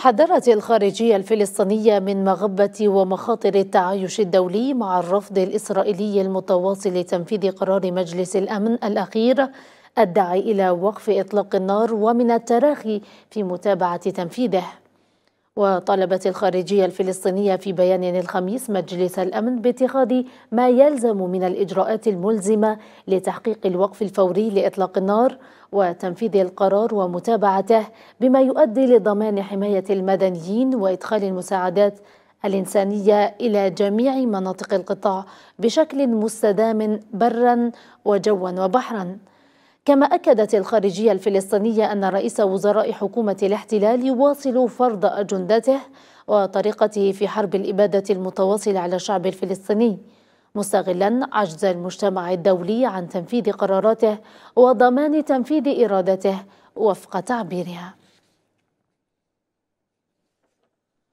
حذرت الخارجية الفلسطينية من مغبة ومخاطر التعايش الدولي مع الرفض الإسرائيلي المتواصل لتنفيذ قرار مجلس الأمن الأخير الداعي إلى وقف إطلاق النار ومن التراخي في متابعة تنفيذه وطالبت الخارجية الفلسطينية في بيان الخميس مجلس الأمن باتخاذ ما يلزم من الإجراءات الملزمة لتحقيق الوقف الفوري لإطلاق النار وتنفيذ القرار ومتابعته بما يؤدي لضمان حماية المدنيين وإدخال المساعدات الإنسانية إلى جميع مناطق القطاع بشكل مستدام برا وجوا وبحرا كما أكدت الخارجية الفلسطينية أن رئيس وزراء حكومة الاحتلال يواصل فرض أجندته وطريقته في حرب الإبادة المتواصلة على الشعب الفلسطيني مستغلا عجز المجتمع الدولي عن تنفيذ قراراته وضمان تنفيذ إرادته وفق تعبيرها